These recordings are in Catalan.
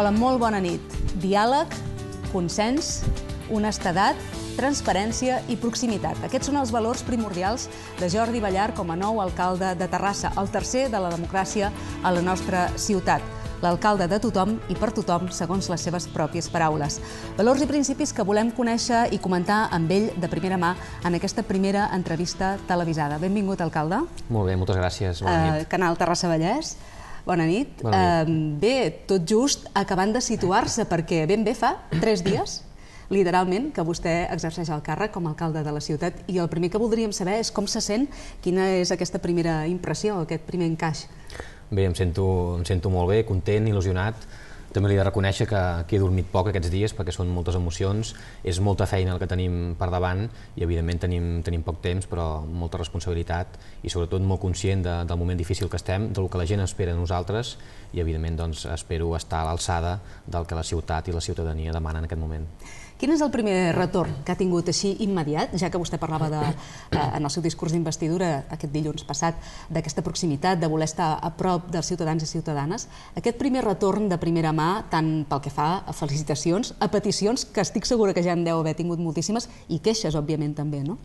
Hola, molt bona nit. Diàleg, consens, honestedat, transparència i proximitat. Aquests són els valors primordials de Jordi Ballar com a nou alcalde de Terrassa, el tercer de la democràcia a la nostra ciutat l'alcalde de tothom i per tothom, segons les seves pròpies paraules. Valors i principis que volem conèixer i comentar amb ell de primera mà en aquesta primera entrevista televisada. Benvingut, alcalde. Molt bé, moltes gràcies. Bona eh, nit. Canal Terrassa Vallès. Bona nit. Bona nit. Eh, bé, tot just acabant de situar-se, perquè ben bé fa tres dies, literalment, que vostè exerceix el càrrec com a alcalde de la ciutat i el primer que voldríem saber és com se sent, quina és aquesta primera impressió, aquest primer encaix. Bé, em sento, em sento molt bé, content, il·lusionat, també li he de reconèixer que, que he dormit poc aquests dies perquè són moltes emocions, és molta feina el que tenim per davant i evidentment tenim, tenim poc temps però molta responsabilitat i sobretot molt conscient de, del moment difícil que estem, del que la gent espera de nosaltres i evidentment doncs, espero estar a l'alçada del que la ciutat i la ciutadania demanen en aquest moment. Quin és el primer retorn que ha tingut així immediat, ja que vostè parlava de, eh, en el seu discurs d'investidura aquest dilluns passat d'aquesta proximitat, de voler estar a prop dels ciutadans i ciutadanes, aquest primer retorn de primera mà, tant pel que fa a felicitacions, a peticions, que estic segura que ja en deu haver tingut moltíssimes, i queixes, òbviament, també, no?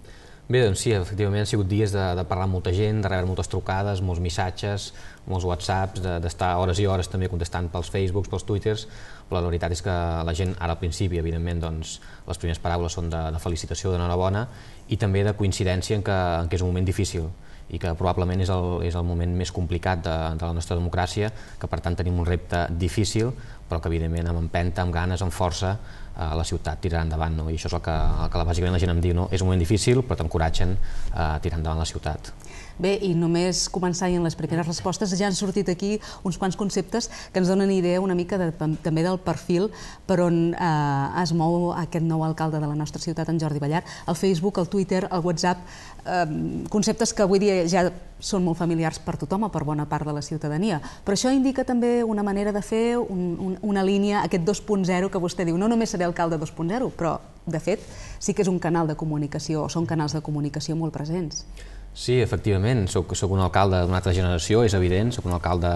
Bé, doncs sí, efectivament han sigut dies de, de parlar amb molta gent, de rebre moltes trucades, molts missatges, molts whatsapps, d'estar de, hores i hores també contestant pels Facebooks, pels Twitters, però la veritat és que la gent ara al principi, evidentment, doncs, les primeres paraules són de, de felicitació, d'enhorabona, i també de coincidència en que, en que és un moment difícil i que probablement és el, és el moment més complicat de, de la nostra democràcia, que per tant tenim un repte difícil, però que evidentment amb empenta, amb ganes, amb força, eh, la ciutat tirarà endavant, no? i això és el que, el que bàsicament la gent em diu, no? és un moment difícil, però t'encoratgen a eh, tirar endavant la ciutat. Bé, i només començant les primeres respostes, ja han sortit aquí uns quants conceptes que ens donen idea una mica de, també del perfil per on eh, es mou aquest nou alcalde de la nostra ciutat, en Jordi Ballar, el Facebook, el Twitter, el WhatsApp, eh, conceptes que avui dia ja són molt familiars per tothom o per bona part de la ciutadania. Però això indica també una manera de fer un, un, una línia, aquest 2.0 que vostè diu, no només seré alcalde 2.0, però, de fet, sí que és un canal de comunicació, o són canals de comunicació molt presents. Sí, efectivament, sóc, un alcalde d'una altra generació, és evident, sóc un alcalde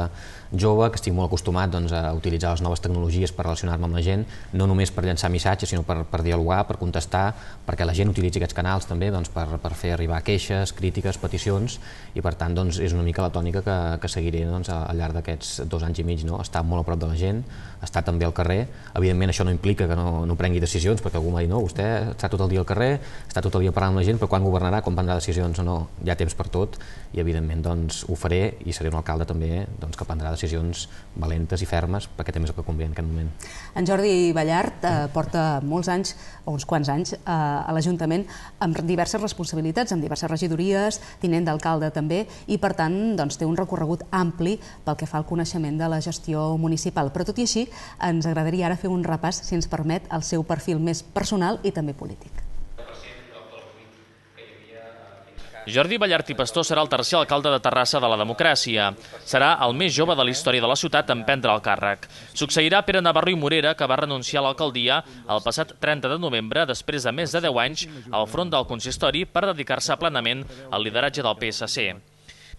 jove, que estic molt acostumat doncs, a utilitzar les noves tecnologies per relacionar-me amb la gent, no només per llançar missatges, sinó per, per dialogar, per contestar, perquè la gent utilitzi aquests canals també doncs, per, per fer arribar queixes, crítiques, peticions, i per tant doncs, és una mica la tònica que, que seguiré doncs, al llarg d'aquests dos anys i mig, no? estar molt a prop de la gent, estar també al carrer, evidentment això no implica que no, no prengui decisions, perquè algú m'ha dit no, vostè està tot el dia al carrer, està tot el dia parlant amb la gent, però quan governarà, quan prendrà decisions o no, hi ha temps per tot, i evidentment doncs, ho faré i seré un alcalde també doncs, que prendrà decisions decisions valentes i fermes, perquè té més el que convé en aquest moment. En Jordi Ballart eh, porta molts anys, o uns quants anys, eh, a l'Ajuntament amb diverses responsabilitats, amb diverses regidories, tinent d'alcalde també, i per tant doncs, té un recorregut ampli pel que fa al coneixement de la gestió municipal. Però tot i així, ens agradaria ara fer un repàs, si ens permet, al seu perfil més personal i també polític. Jordi Ballart i Pastor serà el tercer alcalde de Terrassa de la democràcia. Serà el més jove de la història de la ciutat en prendre el càrrec. Succeirà Pere Navarro i Morera, que va renunciar a l'alcaldia el passat 30 de novembre, després de més de 10 anys, al front del consistori per dedicar-se plenament al lideratge del PSC.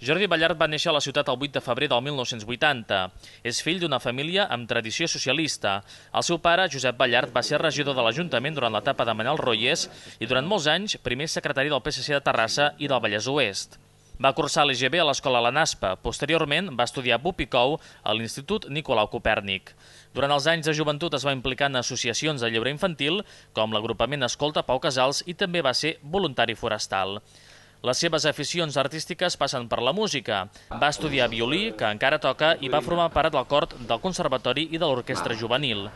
Jordi Ballart va néixer a la ciutat el 8 de febrer del 1980. És fill d'una família amb tradició socialista. El seu pare, Josep Ballart, va ser regidor de l'Ajuntament durant l'etapa de Manel Royés i durant molts anys primer secretari del PSC de Terrassa i del Vallès Oest. Va cursar l'EGB a l'Escola La Naspa. Posteriorment va estudiar a Bupicou a l'Institut Nicolau Copèrnic. Durant els anys de joventut es va implicar en associacions de lliure infantil, com l'agrupament Escolta Pau Casals, i també va ser voluntari forestal. Les seves aficions artístiques passen per la música. Va estudiar violí, que encara toca, i va formar part del cort del Conservatori i de l'Orquestra Juvenil.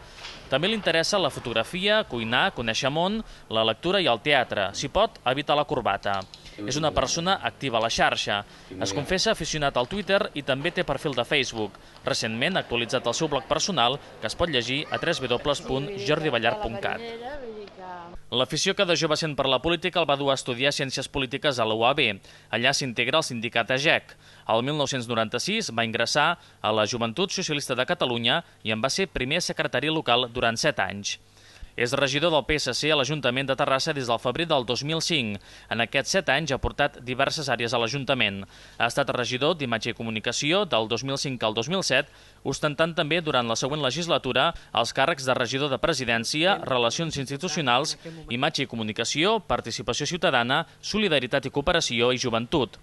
També li interessa la fotografia, cuinar, conèixer món, la lectura i el teatre. Si pot, evita la corbata. És una persona activa a la xarxa. Es confessa aficionat al Twitter i també té perfil de Facebook. Recentment ha actualitzat el seu blog personal, que es pot llegir a www.jordiballar.cat. L'afició que de jove sent per la política el va dur a estudiar Ciències Polítiques a l'UAB. Allà s'integra al sindicat AGEC. El 1996 va ingressar a la Joventut Socialista de Catalunya i en va ser primer secretari local durant set anys. És regidor del PSC a l'Ajuntament de Terrassa des del febrer del 2005. En aquests set anys ha portat diverses àrees a l'Ajuntament. Ha estat regidor d'Imatge i Comunicació del 2005 al 2007, ostentant també durant la següent legislatura els càrrecs de regidor de Presidència, Relacions Institucionals, Imatge i Comunicació, Participació Ciutadana, Solidaritat i Cooperació i Joventut.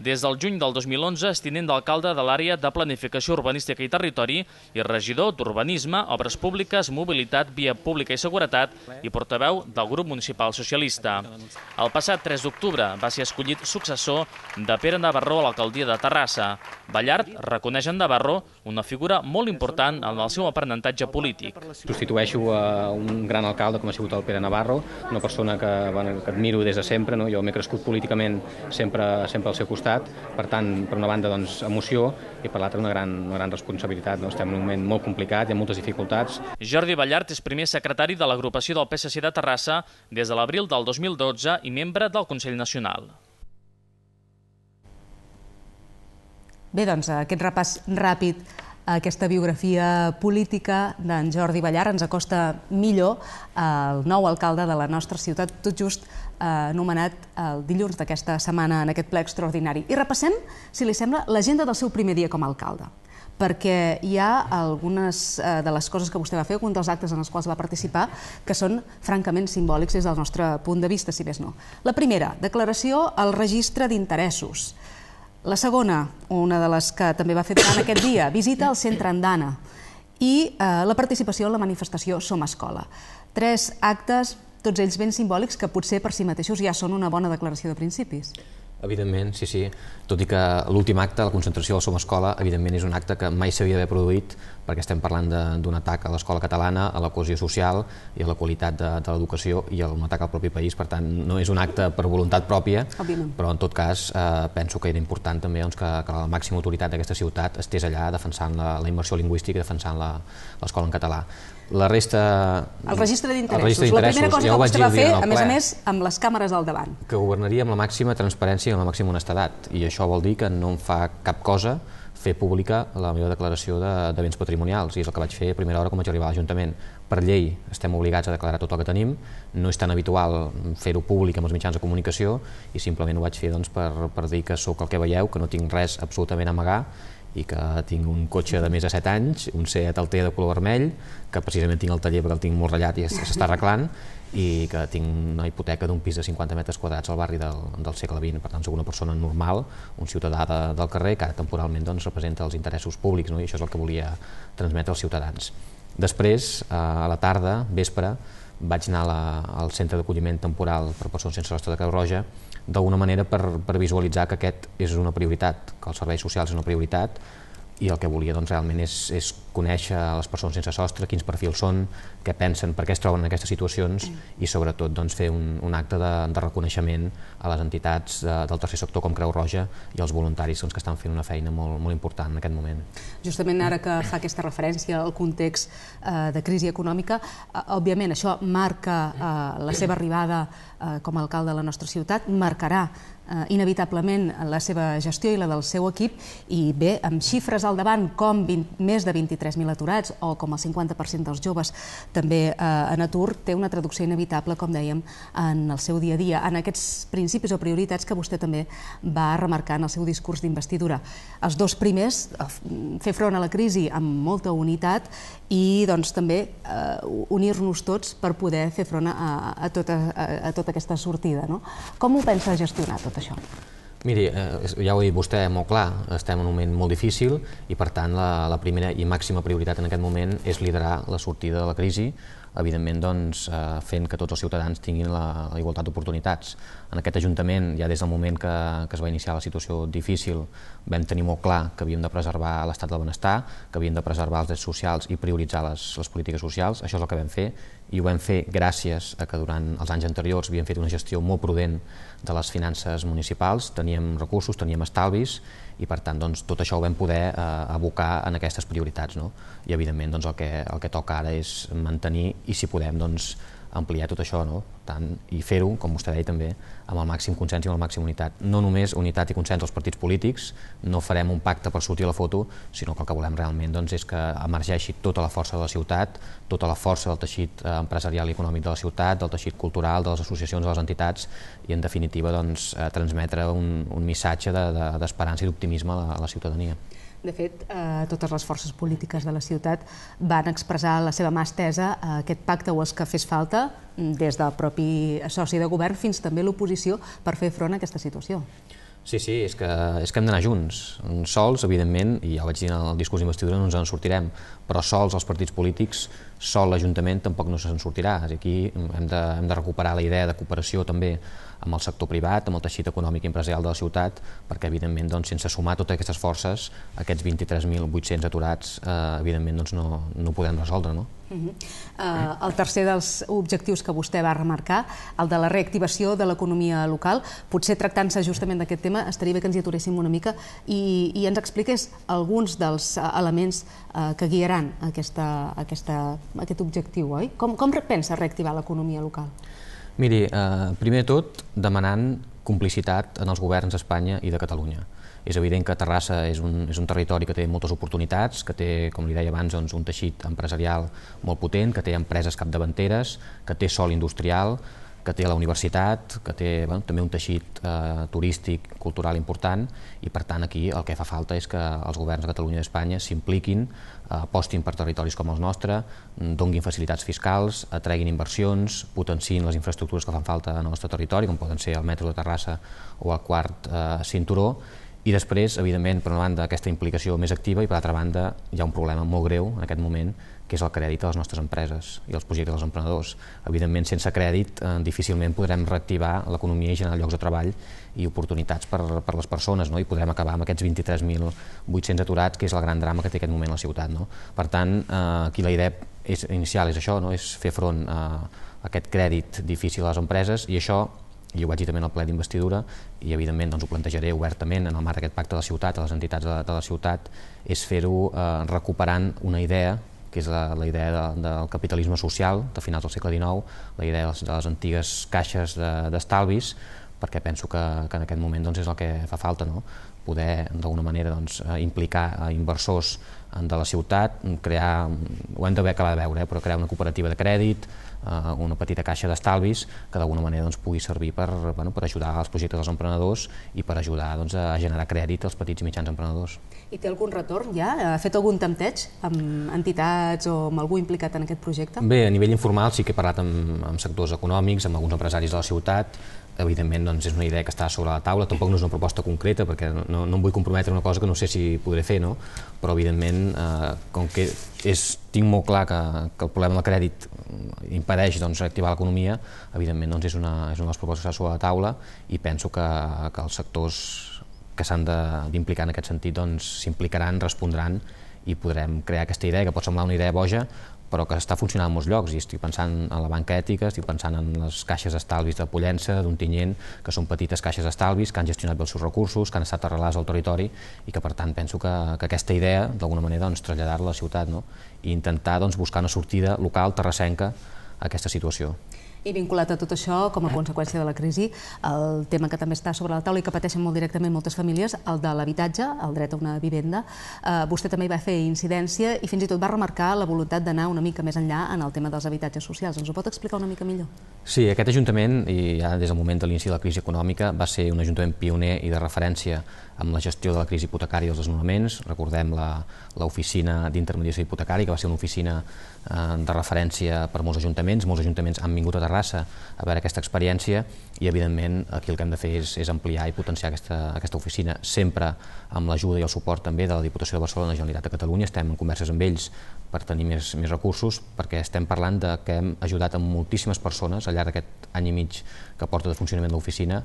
Des del juny del 2011 és tinent d'alcalde de l'àrea de Planificació Urbanística i Territori i regidor d'Urbanisme, Obres Públiques, Mobilitat, Via Pública i Seguretat i portaveu del grup municipal socialista. El passat 3 d'octubre va ser escollit successor de Pere Navarro a l'alcaldia de Terrassa. Ballart reconeix en Navarro una figura molt important en el seu aprenentatge polític. Substitueixo a un gran alcalde com ha sigut el Pere Navarro, una persona que, bueno, que admiro des de sempre, no? jo m'he crescut políticament sempre, sempre al seu costat, costat. Per tant, per una banda, doncs, emoció i per l'altra, una, gran, una gran responsabilitat. No? Estem en un moment molt complicat, hi ha moltes dificultats. Jordi Ballart és primer secretari de l'agrupació del PSC de Terrassa des de l'abril del 2012 i membre del Consell Nacional. Bé, doncs aquest repàs ràpid aquesta biografia política d'en Jordi Ballar ens acosta millor al nou alcalde de la nostra ciutat, tot just anomenat eh, el dilluns d'aquesta setmana en aquest ple extraordinari. I repassem, si li sembla, l'agenda del seu primer dia com a alcalde perquè hi ha algunes eh, de les coses que vostè va fer, un dels actes en els quals va participar, que són francament simbòlics des del nostre punt de vista, si més no. La primera, declaració al registre d'interessos. La segona, una de les que també va fer tant aquest dia, visita al centre Andana i eh, la participació en la manifestació Som Escola. Tres actes, tots ells ben simbòlics, que potser per si mateixos ja són una bona declaració de principis. Evidentment, sí, sí. Tot i que l'últim acte, la concentració del Som Escola, evidentment és un acte que mai s'havia d'haver produït perquè estem parlant d'un atac a l'escola catalana, a la cohesió social i a la qualitat de, de l'educació i a un atac al propi país, per tant, no és un acte per voluntat pròpia, Òbviament. però en tot cas eh, penso que era important també doncs, que, que la màxima autoritat d'aquesta ciutat estés allà defensant la, la immersió lingüística i defensant l'escola en català la resta... El registre d'interessos. La primera cosa ja que vostè va fer, a més a més, amb les càmeres al davant. Que governaria amb la màxima transparència i amb la màxima honestedat. I això vol dir que no em fa cap cosa fer pública la meva declaració de, de béns patrimonials i és el que vaig fer a primera hora com vaig arribar a l'Ajuntament. Per llei estem obligats a declarar tot el que tenim, no és tan habitual fer-ho públic amb els mitjans de comunicació i simplement ho vaig fer doncs, per, per dir que sóc el que veieu, que no tinc res absolutament a amagar i que tinc un cotxe de més de 7 anys, un Seat Altea de color vermell, que precisament tinc el taller perquè el tinc molt ratllat i s'està arreglant, i que tinc una hipoteca d'un pis de 50 metres quadrats al barri del, del segle XX. Per tant, sóc una persona normal, un ciutadà de, del carrer, que ara temporalment doncs, representa els interessos públics, no? i això és el que volia transmetre als ciutadans. Després, eh, a la tarda, vespre, vaig anar la, al centre d'acolliment temporal per persones sense sostre de Creu Roja d'alguna manera per, per visualitzar que aquest és una prioritat, que els serveis socials és una prioritat, i el que volia doncs, realment és, és conèixer les persones sense sostre, quins perfils són, què pensen, per què es troben en aquestes situacions i sobretot doncs, fer un, un acte de, de reconeixement a les entitats de, del tercer sector com Creu Roja i els voluntaris doncs, que estan fent una feina molt, molt important en aquest moment. Justament ara que fa aquesta referència al context eh, de crisi econòmica, eh, òbviament això marca eh, la seva arribada eh, com a alcalde de la nostra ciutat, marcarà eh, inevitablement la seva gestió i la del seu equip i bé, amb xifres al davant com 20, més de 23.000 aturats o com el 50% dels joves també eh, en atur, té una traducció inevitable, com dèiem, en el seu dia a dia, en aquests principis o prioritats que vostè també va remarcar en el seu discurs d'investidura. Els dos primers, eh, fer front a la crisi amb molta unitat i doncs, també eh, unir-nos tots per poder fer front a, a, tota, a, a tota aquesta sortida. No? Com ho pensa gestionar tot això? Miri, eh, ja ho he dit vostè molt clar, estem en un moment molt difícil i per tant la, la primera i màxima prioritat en aquest moment és liderar la sortida de la crisi evidentment doncs, eh, fent que tots els ciutadans tinguin la, la igualtat d'oportunitats. En aquest Ajuntament, ja des del moment que, que es va iniciar la situació difícil, vam tenir molt clar que havíem de preservar l'estat del benestar, que havíem de preservar els drets socials i prioritzar les, les polítiques socials, això és el que vam fer, i ho vam fer gràcies a que durant els anys anteriors havíem fet una gestió molt prudent de les finances municipals, teníem recursos, teníem estalvis, i per tant doncs, tot això ho vam poder eh, abocar en aquestes prioritats no? i evidentment doncs, el, que, el que toca ara és mantenir i si podem doncs, ampliar tot això no? Tant, i fer-ho, com vostè deia també, amb el màxim consens i amb el màxim unitat. No només unitat i consens als partits polítics, no farem un pacte per sortir a la foto, sinó que el que volem realment doncs, és que emergeixi tota la força de la ciutat, tota la força del teixit eh, empresarial i econòmic de la ciutat, del teixit cultural, de les associacions, de les entitats, i en definitiva doncs, eh, transmetre un, un missatge d'esperança de, de, i d'optimisme a, a la ciutadania. De fet, eh, totes les forces polítiques de la ciutat van expressar la seva mà estesa a aquest pacte o els que fes falta, mm, des del propi soci de govern fins també l'oposició, per fer front a aquesta situació. Sí, sí, és que, és que hem d'anar junts. Sols, evidentment, i ja ho vaig dir en el discurs d'investidura, no ens en sortirem, però sols els partits polítics, sol l'Ajuntament tampoc no se'n sortirà. Aquí mm, hem de, hem de recuperar la idea de cooperació també amb el sector privat, amb el teixit econòmic i empresarial de la ciutat, perquè evidentment doncs, sense sumar totes aquestes forces, aquests 23.800 aturats eh, evidentment doncs, no, no ho podem resoldre. No? Uh -huh. uh, el tercer dels objectius que vostè va remarcar, el de la reactivació de l'economia local, potser tractant-se justament d'aquest tema, estaria bé que ens hi aturéssim una mica i, i ens expliqués alguns dels eh, elements uh, que guiaran aquesta, aquesta, aquest objectiu, oi? Com, com pensa reactivar l'economia local? Miri, eh, primer tot demanant complicitat en els governs d'Espanya i de Catalunya. És evident que Terrassa és un, és un territori que té moltes oportunitats, que té, com li deia abans, doncs, un teixit empresarial molt potent, que té empreses capdavanteres, que té sol industrial, que té la universitat, que té bueno, també un teixit eh, turístic, cultural important, i per tant aquí el que fa falta és que els governs de Catalunya i d'Espanya s'impliquin Eh, apostin per territoris com el nostre, mm, donguin facilitats fiscals, atreguin inversions, potenciïn les infraestructures que fan falta al nostre territori, com poden ser el metro de Terrassa o el quart eh, cinturó, i després, evidentment, per una banda, aquesta implicació més activa i per altra banda, hi ha un problema molt greu en aquest moment, que és el crèdit a les nostres empreses i els projectes dels emprenedors. Evidentment, sense crèdit, eh, difícilment podrem reactivar l'economia i generar llocs de treball i oportunitats per, per les persones, no? i podrem acabar amb aquests 23.800 aturats, que és el gran drama que té aquest moment la ciutat. No? Per tant, eh, aquí la idea és, inicial és això, no? és fer front a, a aquest crèdit difícil a les empreses i això i ho vaig dir també en el ple d'investidura i evidentment doncs, ho plantejaré obertament en el marc d'aquest pacte de la ciutat, a les entitats de, de la ciutat, és fer-ho eh, recuperant una idea que és la, la idea de, del capitalisme social de finals del segle XIX, la idea de les, de les antigues caixes d'estalvis, de, perquè penso que, que en aquest moment doncs, és el que fa falta, no? poder d'alguna manera doncs, eh, implicar eh, inversors eh, de la ciutat, crear, ho hem d'haver acabat de veure, eh? però crear una cooperativa de crèdit, una petita caixa d'estalvis que d'alguna manera doncs, pugui servir per, bueno, per ajudar els projectes dels emprenedors i per ajudar doncs, a generar crèdit als petits i mitjans emprenedors. I té algun retorn ja? Ha fet algun tempteig amb entitats o amb algú implicat en aquest projecte? Bé, a nivell informal sí que he parlat amb, amb sectors econòmics, amb alguns empresaris de la ciutat, evidentment doncs, és una idea que està sobre la taula, tampoc no és una proposta concreta perquè no, no em vull comprometre una cosa que no sé si podré fer, no? però evidentment eh, com que és, tinc molt clar que, que el problema del crèdit impedeix doncs, reactivar l'economia, evidentment doncs, és, una, és una de les propostes que està sobre la taula i penso que, que els sectors que s'han d'implicar en aquest sentit doncs, s'implicaran, doncs, respondran i podrem crear aquesta idea, que pot semblar una idea boja, però que està funcionant en molts llocs, i estic pensant en la banca ètica, estic pensant en les caixes d'estalvis de Pollença, d'un tinyent, que són petites caixes d'estalvis, que han gestionat bé els seus recursos, que han estat arrelats al territori, i que per tant penso que, que aquesta idea, d'alguna manera, doncs, traslladar-la a la ciutat, no? i intentar doncs, buscar una sortida local, terrassenca, a aquesta situació. I vinculat a tot això, com a eh? conseqüència de la crisi, el tema que també està sobre la taula i que pateixen molt directament moltes famílies, el de l'habitatge, el dret a una vivenda. Eh, vostè també hi va fer incidència i fins i tot va remarcar la voluntat d'anar una mica més enllà en el tema dels habitatges socials. Ens ho pot explicar una mica millor? Sí, aquest Ajuntament, i ja des del moment de l'inici de la crisi econòmica, va ser un Ajuntament pioner i de referència amb la gestió de la crisi hipotecària i els desnonaments. Recordem l'oficina d'intermediació hipotecària, que va ser una oficina eh, de referència per molts ajuntaments. Molts ajuntaments han vingut a Terrassa a veure aquesta experiència i evidentment aquí el que hem de fer és, és ampliar i potenciar aquesta, aquesta oficina sempre amb l'ajuda i el suport també de la Diputació de Barcelona i la Generalitat de Catalunya. Estem en converses amb ells per tenir més, més recursos perquè estem parlant de que hem ajudat a moltíssimes persones al llarg d'aquest any i mig que porta de funcionament l'oficina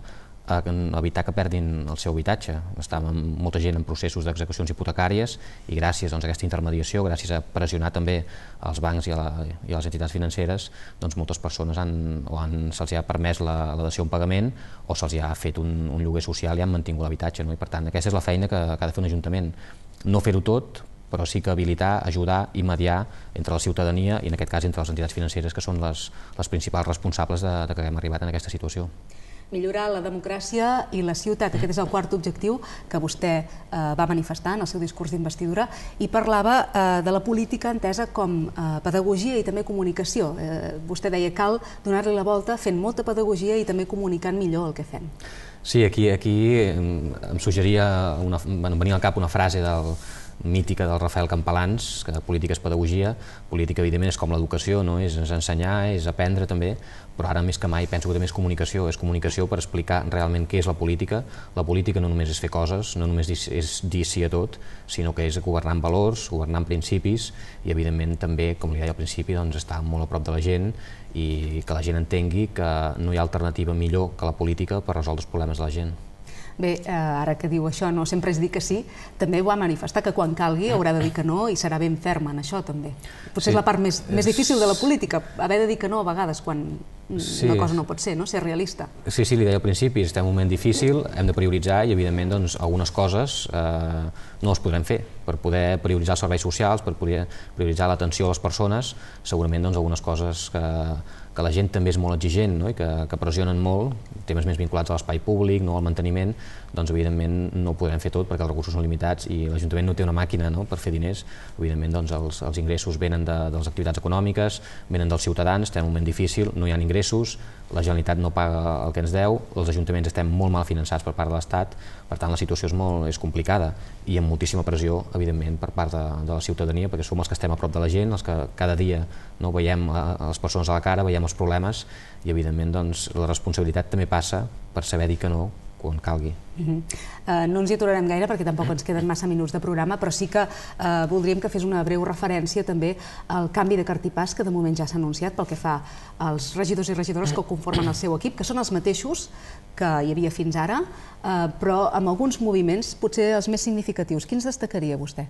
a evitar que perdin el seu habitatge. Estava molta gent en processos d'execucions hipotecàries i gràcies doncs, a aquesta intermediació, gràcies a pressionar també els bancs i, a la, i a les entitats financeres, doncs, moltes persones han, o han, se'ls ha permès la, la dació en pagament o se'ls ha fet un, un lloguer social i han mantingut l'habitatge. No? I per tant, aquesta és la feina que, que ha de fer un ajuntament. No fer-ho tot, però sí que habilitar, ajudar i mediar entre la ciutadania i en aquest cas entre les entitats financeres que són les, les principals responsables de, de que hem arribat en aquesta situació millorar la democràcia i la ciutat. Aquest és el quart objectiu que vostè eh, va manifestar en el seu discurs d'investidura i parlava eh, de la política entesa com eh, pedagogia i també comunicació. vostè deia cal donar-li la volta fent molta pedagogia i també comunicant millor el que fem. Sí, aquí, aquí em suggeria, una, bueno, venia al cap una frase del, mítica del Rafael Campalans, que política és pedagogia, política evidentment és com l'educació, no? és, és ensenyar, és aprendre també, però ara més que mai penso que també és comunicació, és comunicació per explicar realment què és la política. La política no només és fer coses, no només és dir sí a tot, sinó que és governar amb valors, governar amb principis i evidentment també, com li deia al principi, doncs, estar molt a prop de la gent i que la gent entengui que no hi ha alternativa millor que la política per resoldre els problemes de la gent. Bé, eh, ara que diu això, no sempre es dir que sí, també ho ha manifestat, que quan calgui haurà de dir que no i serà ben ferma en això, també. Potser sí, és la part més, més difícil de la política, haver de dir que no a vegades quan sí. una cosa no pot ser, no? ser realista. Sí, sí, li deia al principi, estem en un moment difícil, hem de prioritzar i, evidentment, doncs, algunes coses eh, no les podrem fer. Per poder prioritzar els serveis socials, per poder prioritzar l'atenció a les persones, segurament doncs, algunes coses que, eh, que la gent també és molt exigent no? i que, que pressionen molt, temes més vinculats a l'espai públic, no al manteniment, doncs evidentment no ho podrem fer tot perquè els recursos són limitats i l'Ajuntament no té una màquina no? per fer diners, evidentment doncs, els, els ingressos venen de, de les activitats econòmiques, venen dels ciutadans, tenen un moment difícil, no hi ha ingressos, la Generalitat no paga el que ens deu, els ajuntaments estem molt mal finançats per part de l'Estat, per tant la situació és molt és complicada i amb moltíssima pressió, evidentment, per part de, de la ciutadania, perquè som els que estem a prop de la gent, els que cada dia no veiem a eh, les persones a la cara, veiem els problemes i, evidentment, doncs, la responsabilitat també passa per saber dir que no on calgui. Mhm. Eh, no ens hi aturarem gaire perquè tampoc ens queden massa minuts de programa, però sí que eh, voldríem que fes una breu referència també al canvi de cartipàs que de moment ja s'ha anunciat pel que fa als regidors i regidores que conformen el seu equip, que són els mateixos que hi havia fins ara, eh, però amb alguns moviments potser els més significatius. Quins destacaria vostè?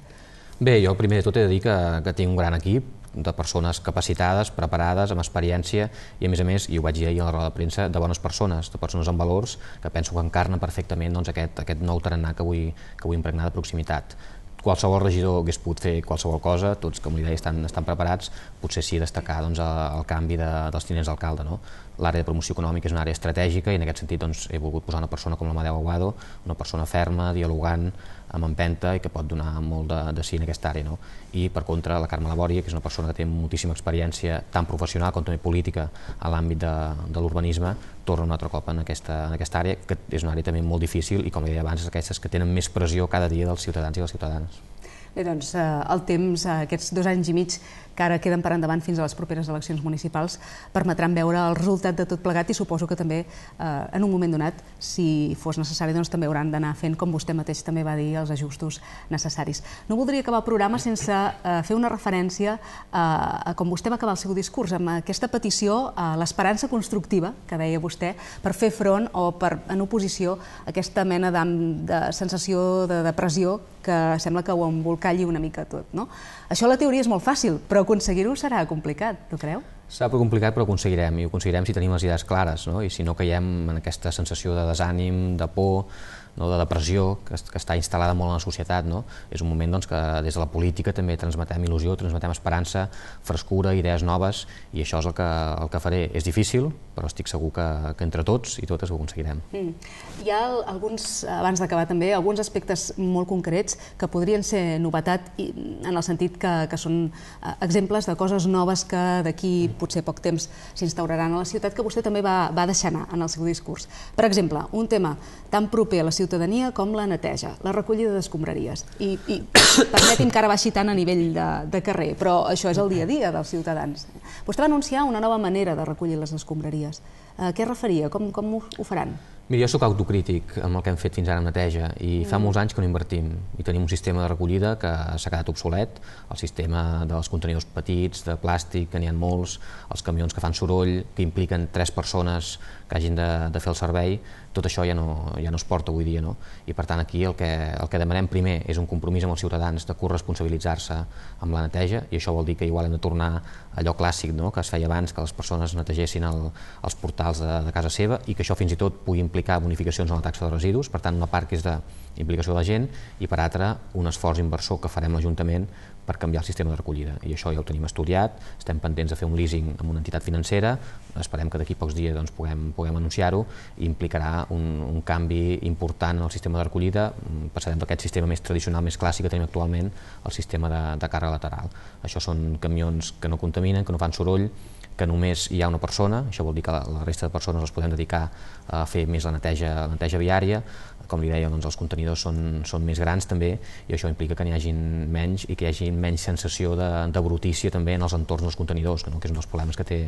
Bé, jo primer de tot he de dir que, que tinc un gran equip, de persones capacitades, preparades, amb experiència i a més a més, i ho vaig dir ahir a la roda de premsa, de bones persones, de persones amb valors que penso que encarnen perfectament doncs, aquest, aquest nou tarannà que vull, que vull impregnar de proximitat qualsevol regidor hagués pogut fer qualsevol cosa, tots, com li deia, estan, estan preparats, potser sí destacar doncs, el canvi de, dels tinents d'alcalde. No? L'àrea de promoció econòmica és una àrea estratègica i en aquest sentit doncs, he volgut posar una persona com la Madeu Aguado, una persona ferma, dialogant, amb empenta i que pot donar molt de, de sí en aquesta àrea. No? I per contra, la Carme Labòria, que és una persona que té moltíssima experiència, tant professional com també política, a l'àmbit de, de l'urbanisme, torna un altre cop en aquesta, en aquesta àrea, que és una àrea també molt difícil i, com deia abans, és aquestes que tenen més pressió cada dia dels ciutadans i les ciutadanes. Bé, doncs, eh, el temps, eh, aquests dos anys i mig, que ara queden per endavant fins a les properes eleccions municipals, permetran veure el resultat de tot plegat i suposo que també, eh, en un moment donat, si fos necessari, doncs també hauran d'anar fent, com vostè mateix també va dir, els ajustos necessaris. No voldria acabar el programa sense eh, fer una referència a, eh, a com vostè va acabar el seu discurs, amb aquesta petició a l'esperança constructiva, que deia vostè, per fer front o per, en oposició a aquesta mena de, de sensació de depressió que sembla que ho embolcalli una mica tot. No? Això la teoria és molt fàcil, però aconseguir-ho serà complicat, no creu? Serà però complicat, però ho aconseguirem, i ho aconseguirem si tenim les idees clares, no? i si no caiem en aquesta sensació de desànim, de por, no? de depressió, que, que està instal·lada molt en la societat. No? És un moment doncs, que des de la política també transmetem il·lusió, transmetem esperança, frescura, idees noves, i això és el que, el que faré. És difícil, però estic segur que, que entre tots i totes ho aconseguirem. Mm. Hi ha alguns, abans d'acabar també, alguns aspectes molt concrets que podrien ser novetat i, en el sentit que, que són eh, exemples de coses noves que d'aquí mm. potser poc temps s'instauraran a la ciutat que vostè també va, va deixar anar en el seu discurs. Per exemple, un tema tan proper a la ciutadania com la neteja, la recollida d'escombraries. I, i permeti'm que ara baixi tant a nivell de, de carrer, però això és el dia a dia dels ciutadans. Vostè va anunciar una nova manera de recollir les escombraries. A eh, què es referia? Com, com ho faran? Mira, jo sóc autocrític amb el que hem fet fins ara en neteja eh, i mm. fa molts anys que no invertim i tenim un sistema de recollida que s'ha quedat obsolet, el sistema dels contenidors petits, de plàstic, que n'hi ha molts, els camions que fan soroll, que impliquen tres persones que hagin de, de fer el servei, tot això ja no, ja no es porta avui dia. No? I per tant aquí el que, el que demanem primer és un compromís amb els ciutadans de corresponsabilitzar-se amb la neteja i això vol dir que igual hem de tornar a allò clàssic no? que es feia abans, que les persones netegessin el, els portals de, de casa seva i que això fins i tot pugui implicar bonificacions en la taxa de residus, per tant una part que és d'implicació de, de la gent i per altra un esforç inversor que farem l'Ajuntament per canviar el sistema de recollida. I això ja ho tenim estudiat, estem pendents de fer un leasing amb una entitat financera, esperem que d'aquí pocs dies doncs, puguem, puguem anunciar-ho, i implicarà un, un canvi important en el sistema de recollida, mm, passarem d'aquest sistema més tradicional, més clàssic que tenim actualment, al sistema de, de càrrega lateral. Això són camions que no contaminen, que no fan soroll, que només hi ha una persona, això vol dir que la resta de persones les podem dedicar a fer més la neteja, la neteja viària, com li deia, doncs els contenidors són, són més grans també i això implica que n'hi hagin menys i que hi hagi menys sensació de, de brutícia també en els entorns dels contenidors, que, no? que és un dels problemes que té,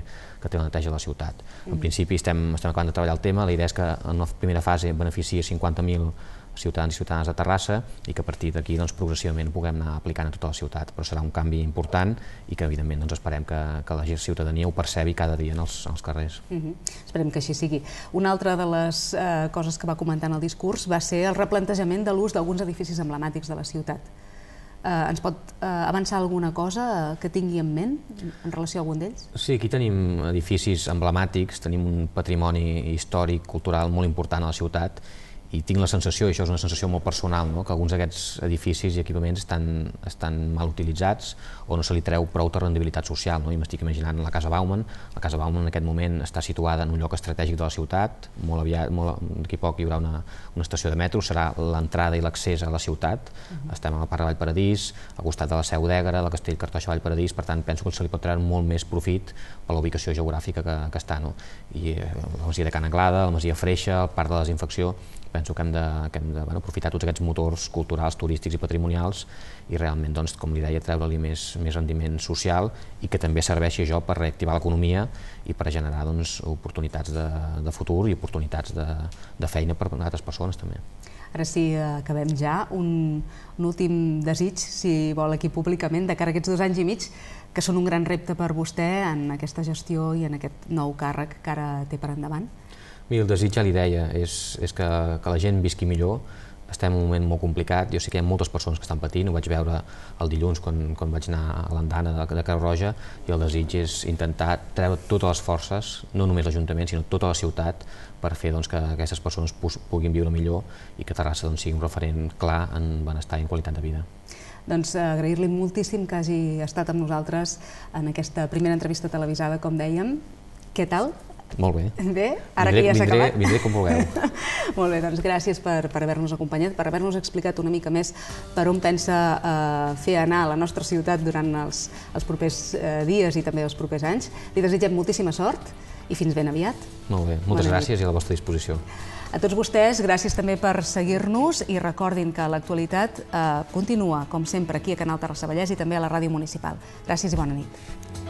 que té la neteja de la ciutat. Mm. En principi estem, estem acabant de treballar el tema, la idea és que en la primera fase beneficia 50.000 ciutadans i ciutadanes de Terrassa i que a partir d'aquí doncs, progressivament puguem anar aplicant a tota la ciutat. Però serà un canvi important i que evidentment doncs, esperem que, que la ciutadania ho percebi cada dia en els, en els carrers. Mm -hmm. Esperem que així sigui. Una altra de les eh, coses que va comentar en el discurs va ser el replantejament de l'ús d'alguns edificis emblemàtics de la ciutat. Eh, ens pot eh, avançar alguna cosa eh, que tingui en ment en relació a algun d'ells? Sí, aquí tenim edificis emblemàtics, tenim un patrimoni històric, cultural molt important a la ciutat i tinc la sensació, i això és una sensació molt personal, no? que alguns d'aquests edificis i equipaments estan, estan mal utilitzats o no se li treu prou de rendibilitat social. No? I m'estic imaginant la Casa Bauman. La Casa Bauman en aquest moment està situada en un lloc estratègic de la ciutat, molt aviat, molt, d'aquí poc hi haurà una, una estació de metro, serà l'entrada i l'accés a la ciutat. Uh mhm. -huh. Estem a la Parc de Vallparadís, al costat de la Seu d'Egre, la Castell Cartoixa Vallparadís, per tant penso que se li pot treure molt més profit per la ubicació geogràfica que, que està. No? I eh, la Masia de Can Anglada, la Masia Freixa, el Parc de la Desinfecció, penso que hem de, que hem de bueno, aprofitar tots aquests motors culturals, turístics i patrimonials i realment, doncs, com li deia, treure-li més, més rendiment social i que també serveixi això per reactivar l'economia i per generar doncs, oportunitats de, de futur i oportunitats de, de feina per a altres persones també. Ara sí, eh, acabem ja. Un, un últim desig, si vol aquí públicament, de cara a aquests dos anys i mig, que són un gran repte per vostè en aquesta gestió i en aquest nou càrrec que ara té per endavant. Mira, el desig ja li deia, és, és que, que la gent visqui millor, estem en un moment molt complicat, jo sé que hi ha moltes persones que estan patint, ho vaig veure el dilluns quan, quan vaig anar a l'andana de, de Creu Roja, i el desig és intentar treure totes les forces, no només l'Ajuntament, sinó tota la ciutat, per fer doncs, que aquestes persones puguin viure millor i que Terrassa doncs, sigui un referent clar en benestar i en qualitat de vida. Doncs eh, agrair-li moltíssim que hagi estat amb nosaltres en aquesta primera entrevista televisada, com dèiem. Què tal? Molt bé. Bé? Ara vindré, que ja s'ha acabat. Vindré com vulgueu. Molt bé, doncs gràcies per, per haver-nos acompanyat, per haver-nos explicat una mica més per on pensa eh, fer anar la nostra ciutat durant els, els propers eh, dies i també els propers anys. Li desitgem moltíssima sort i fins ben aviat. Molt bé, moltes Bona gràcies nit. i a la vostra disposició. A tots vostès, gràcies també per seguir-nos i recordin que l'actualitat eh, continua, com sempre, aquí a Canal Terrassa Vallès i també a la ràdio municipal. Gràcies i bona nit.